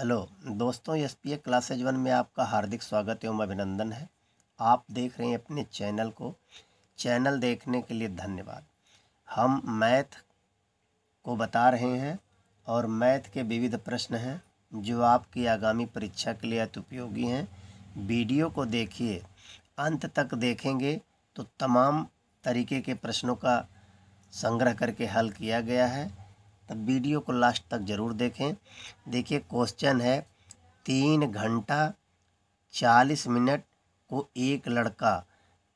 hello दोस्तों S P A classes one में आपका हार्दिक स्वागत एवं अभिनंदन है आप देख रहे हैं अपने चैनल को चैनल देखने के लिए धन्यवाद हम मैथ को बता रहे हैं और मैथ के विविध प्रश्न हैं जो आपकी आगामी परीक्षा के लिए अति उपयोगी हैं वीडियो को देखिए अंत तक देखेंगे तो तमाम तरीके के प्रश्नों का संग्रह करके हल किया गया है तो वीडियो को लास्ट तक ज़रूर देखें देखिए क्वेश्चन है तीन घंटा चालीस मिनट को एक लड़का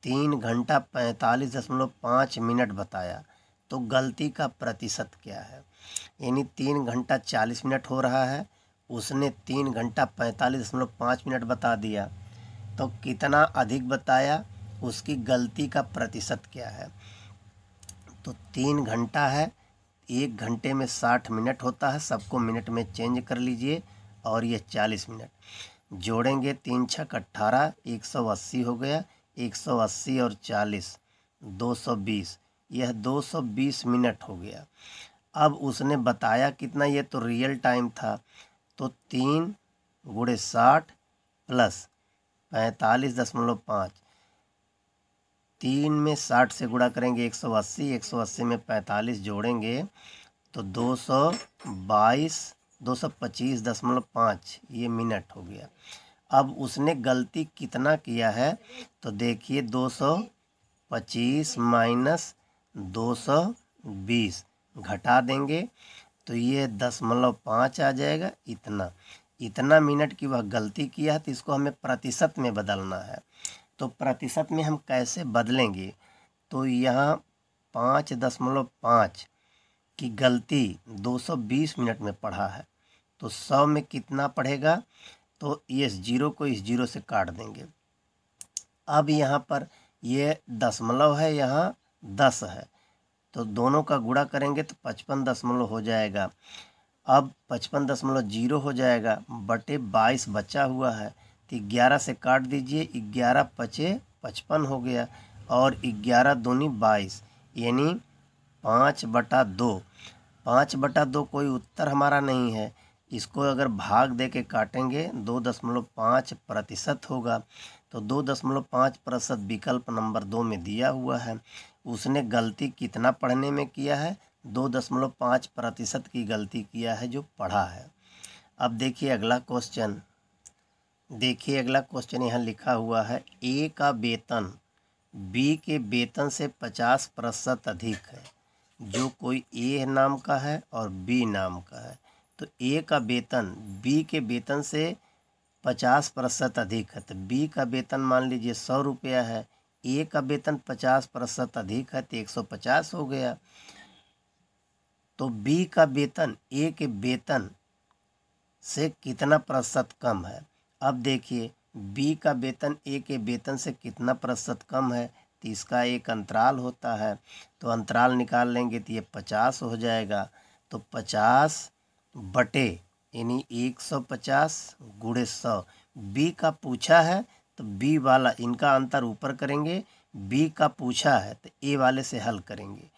तीन घंटा पैंतालीस दशमलव पाँच मिनट बताया तो गलती का प्रतिशत क्या है यानी तीन घंटा चालीस मिनट हो रहा है उसने तीन घंटा पैंतालीस दशमलव पाँच मिनट बता दिया तो कितना अधिक बताया उसकी गलती का प्रतिशत क्या है तो तीन घंटा है एक घंटे में साठ मिनट होता है सबको मिनट में चेंज कर लीजिए और ये चालीस मिनट जोड़ेंगे तीन छक अट्ठारह एक सौ अस्सी हो गया एक सौ अस्सी और चालीस दो सौ बीस यह दो सौ बीस मिनट हो गया अब उसने बताया कितना ये तो रियल टाइम था तो तीन गुड़े साठ प्लस पैंतालीस दशमलव पाँच तीन में साठ से गुणा करेंगे एक सौ अस्सी एक सौ अस्सी में पैंतालीस जोड़ेंगे तो दो सौ बाईस दो सौ पच्चीस दशमलव पाँच ये मिनट हो गया अब उसने गलती कितना किया है तो देखिए दो सौ पच्चीस माइनस दो सौ बीस घटा देंगे तो ये दशमलव पाँच आ जाएगा इतना इतना मिनट की वह गलती किया है तो इसको हमें प्रतिशत में बदलना है तो प्रतिशत में हम कैसे बदलेंगे तो यहाँ पाँच दशमलव पाँच की गलती 220 मिनट में पढ़ा है तो सौ में कितना पढ़ेगा तो इस जीरो को इस जीरो से काट देंगे अब यहाँ पर ये दशमलव है यहाँ दस है तो दोनों का गुड़ा करेंगे तो पचपन दशमलव हो जाएगा अब पचपन दशमलव जीरो हो जाएगा बटे बाईस बचा हुआ है तो ग्यारह से काट दीजिए ग्यारह पचे पचपन हो गया और ग्यारह दूनी बाईस यानी पाँच बटा दो पाँच बटा दो कोई उत्तर हमारा नहीं है इसको अगर भाग दे के काटेंगे दो दशमलव पाँच प्रतिशत होगा तो दो दशमलव पाँच प्रतिशत विकल्प नंबर दो में दिया हुआ है उसने गलती कितना पढ़ने में किया है दो दशमलव पाँच प्रतिशत की गलती किया है जो पढ़ा है अब देखिए अगला क्वेश्चन देखिए अगला क्वेश्चन यहाँ लिखा हुआ है ए का वेतन बी के वेतन से पचास प्रतिशत अधिक है जो कोई ए नाम का है और बी नाम का है तो ए का वेतन बी के वेतन से पचास प्रतिशत अधिक है तो बी का वेतन मान लीजिए सौ रुपया है ए का वेतन पचास प्रतिशत अधिक है तो एक सौ पचास हो गया तो बी का वेतन ए के वेतन से कितना प्रतिशत कम है अब देखिए बी का वेतन ए के वेतन से कितना प्रतिशत कम है तो इसका एक अंतराल होता है तो अंतराल निकाल लेंगे तो ये पचास हो जाएगा तो पचास बटे यानी एक सौ पचास गुड़े सौ बी का पूछा है तो बी वाला इनका अंतर ऊपर करेंगे बी का पूछा है तो ए वाले से हल करेंगे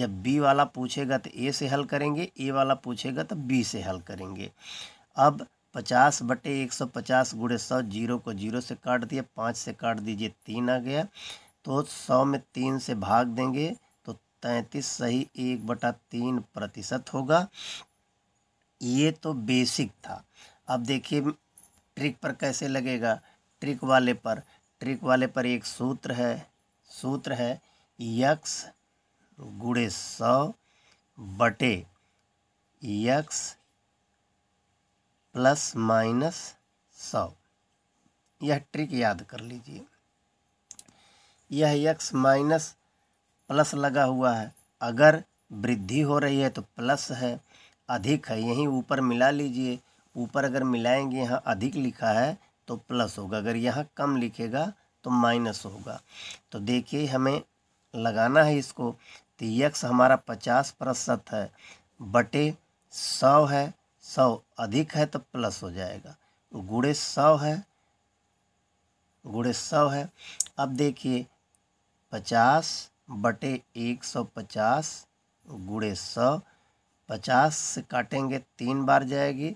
जब बी वाला पूछेगा तो ए से हल करेंगे ए वाला पूछेगा तो बी से हल करेंगे अब पचास बटे एक सौ पचास गुड़े सौ जीरो को जीरो से काट दिया पाँच से काट दीजिए तीन आ गया तो सौ में तीन से भाग देंगे तो तैंतीस सही एक बटा तीन प्रतिशत होगा ये तो बेसिक था अब देखिए ट्रिक पर कैसे लगेगा ट्रिक वाले पर ट्रिक वाले पर एक सूत्र है सूत्र है यक्स गुड़े सौ बटे यक्स प्लस माइनस सौ यह ट्रिक याद कर लीजिए यह एक्स माइनस प्लस लगा हुआ है अगर वृद्धि हो रही है तो प्लस है अधिक है यहीं ऊपर मिला लीजिए ऊपर अगर मिलाएंगे यहाँ अधिक लिखा है तो प्लस होगा अगर यहाँ कम लिखेगा तो माइनस होगा तो देखिए हमें लगाना है इसको तो यक्स हमारा पचास प्रतिशत है बटे सौ है सौ अधिक है तो प्लस हो जाएगा गुड़े सौ है गुड़े सौ है अब देखिए पचास बटे एक सौ पचास गुड़े सौ पचास से काटेंगे तीन बार जाएगी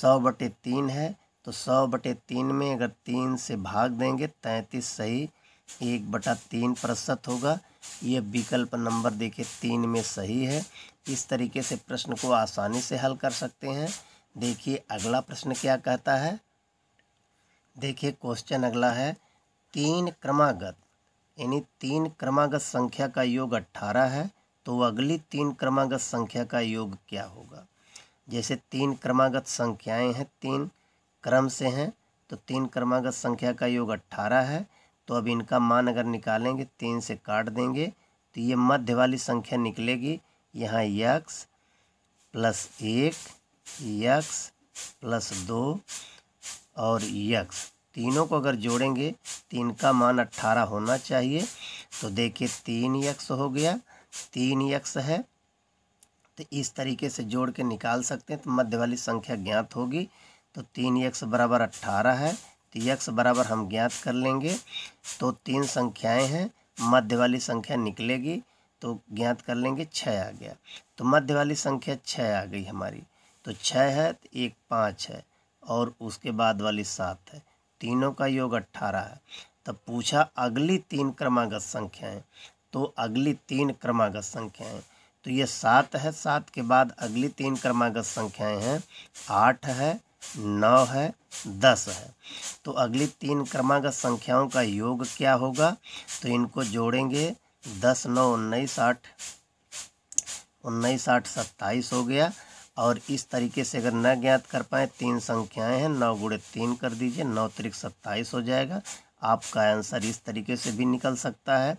सौ बटे तीन है तो सौ बटे तीन में अगर तीन से भाग देंगे तैंतीस सही एक बटा तीन प्रतिशत होगा ये विकल्प नंबर देखिए तीन में सही है इस तरीके से प्रश्न को आसानी से हल कर सकते हैं देखिए अगला प्रश्न क्या कहता है देखिए क्वेश्चन अगला है तीन क्रमागत यानी तीन क्रमागत संख्या का योग अट्ठारह है तो अगली तीन क्रमागत संख्या का योग क्या होगा जैसे तीन क्रमागत संख्याएं हैं तीन क्रम से हैं तो तीन क्रमागत संख्या का योग अट्ठारह है तो अब इनका मान अगर निकालेंगे तीन से काट देंगे तो ये मध्य वाली संख्या निकलेगी यहाँ यक्स प्लस एक यक्स प्लस दो और यक्स तीनों को अगर जोड़ेंगे तीन का मान अट्ठारह होना चाहिए तो देखिए तीन यक्स हो गया तीन यक्स है तो इस तरीके से जोड़ के निकाल सकते हैं तो मध्य वाली संख्या ज्ञात होगी तो तीन यक्स बराबर अट्ठारह है तो यक्स बराबर हम ज्ञात कर लेंगे तो तीन संख्याएं हैं मध्य वाली संख्या निकलेगी तो ज्ञात कर लेंगे छः आ गया तो मध्य वाली संख्या छः आ गई हमारी तो छः है तो एक पाँच है और उसके बाद वाली सात है तीनों का योग अट्ठारह है तब तो पूछा अगली तीन क्रमागत संख्याएं तो अगली तीन क्रमागत संख्याएं तो ये सात है सात के बाद अगली तीन क्रमागत संख्याएं हैं आठ है नौ है दस है तो अगली तीन क्रमागत संख्याओं का योग क्या होगा तो इनको जोड़ेंगे दस नौ उन्नीस आठ उन्नीस आठ सत्ताईस हो गया और इस तरीके से अगर न ज्ञात कर पाए तीन संख्याएं हैं नौ गुड़े तीन कर दीजिए नौ तरीक सत्ताईस हो जाएगा आपका आंसर इस तरीके से भी निकल सकता है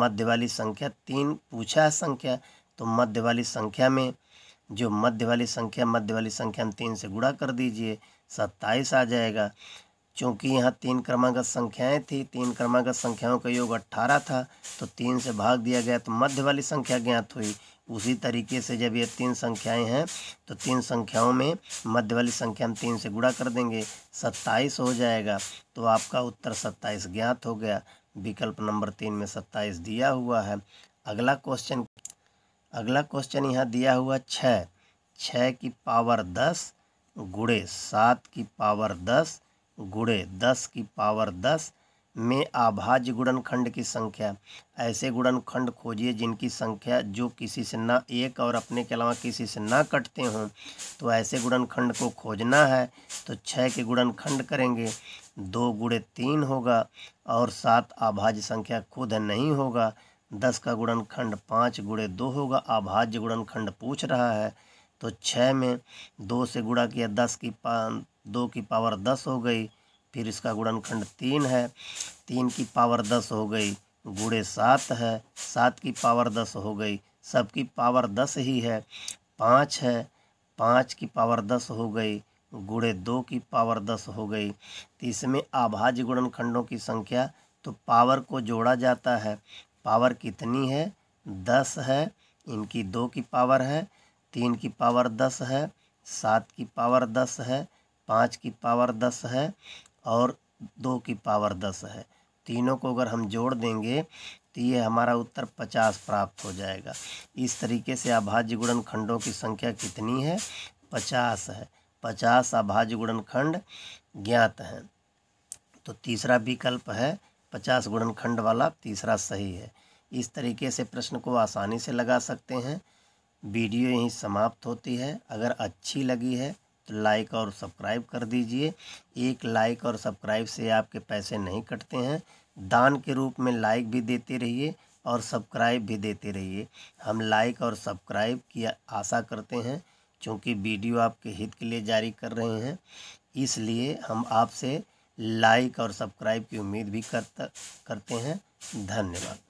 मध्य वाली संख्या तीन पूछा है संख्या तो मध्य वाली संख्या में जो मध्य वाली संख्या मध्य वाली संख्या में तीन से गुड़ा कर दीजिए सत्ताईस आ जाएगा चूँकि यहाँ तीन क्रमागत संख्याएं थी तीन क्रमागत संख्याओं का योग अट्ठारह था तो तीन से भाग दिया गया तो मध्य वाली संख्या ज्ञात हुई उसी तरीके से जब ये तीन संख्याएं हैं तो तीन संख्याओं में मध्य वाली संख्या हम तीन से गुणा कर देंगे सत्ताईस हो जाएगा तो आपका उत्तर सत्ताईस ज्ञात हो गया विकल्प नंबर तीन में सत्ताईस दिया हुआ है अगला क्वेश्चन अगला क्वेश्चन यहाँ दिया हुआ छः छः की पावर दस गुड़े सात की पावर दस गुड़े दस की पावर दस में आभाज्य गुणनखंड की संख्या ऐसे गुणनखंड खोजिए जिनकी संख्या जो किसी से ना एक और अपने के अलावा किसी से ना कटते हों तो ऐसे गुणनखंड को खोजना है तो छः के गुणनखंड करेंगे दो गुड़े तीन होगा और सात आभाज्य संख्या खुद नहीं होगा दस का गुणनखंड पाँच गुड़े दो होगा आभाज्य गुणनखंड पूछ रहा है तो छः में दो से गुड़ा किया दस की पा दो की पावर दस हो गई फिर इसका गुणनखंड तीन है तीन की पावर दस हो गई गुड़े सात है सात की पावर दस हो गई सबकी पावर दस ही है पाँच है पाँच की पावर दस हो गई गुड़े दो की पावर दस हो गई तो इसमें आभाज्य गुणनखंडों की संख्या तो पावर को जोड़ा जाता है पावर कितनी है दस है इनकी दो की पावर है तीन की पावर दस है सात की पावर दस है पाँच की पावर दस है और दो की पावर दस है तीनों को अगर हम जोड़ देंगे तो ये हमारा उत्तर पचास प्राप्त हो जाएगा इस तरीके से अभाज्य गुणन खंडों की संख्या कितनी है पचास है पचास अभाज्य गुणन खंड ज्ञात हैं तो तीसरा विकल्प है पचास गुणन खंड वाला तीसरा सही है इस तरीके से प्रश्न को आसानी से लगा सकते हैं वीडियो यहीं समाप्त होती है अगर अच्छी लगी है लाइक और सब्सक्राइब कर दीजिए एक लाइक और सब्सक्राइब से आपके पैसे नहीं कटते हैं दान के रूप में लाइक भी देते रहिए और सब्सक्राइब भी देते रहिए हम लाइक और सब्सक्राइब की आशा करते हैं क्योंकि वीडियो आपके हित के लिए जारी कर रहे हैं इसलिए हम आपसे लाइक और सब्सक्राइब की उम्मीद भी करते हैं धन्यवाद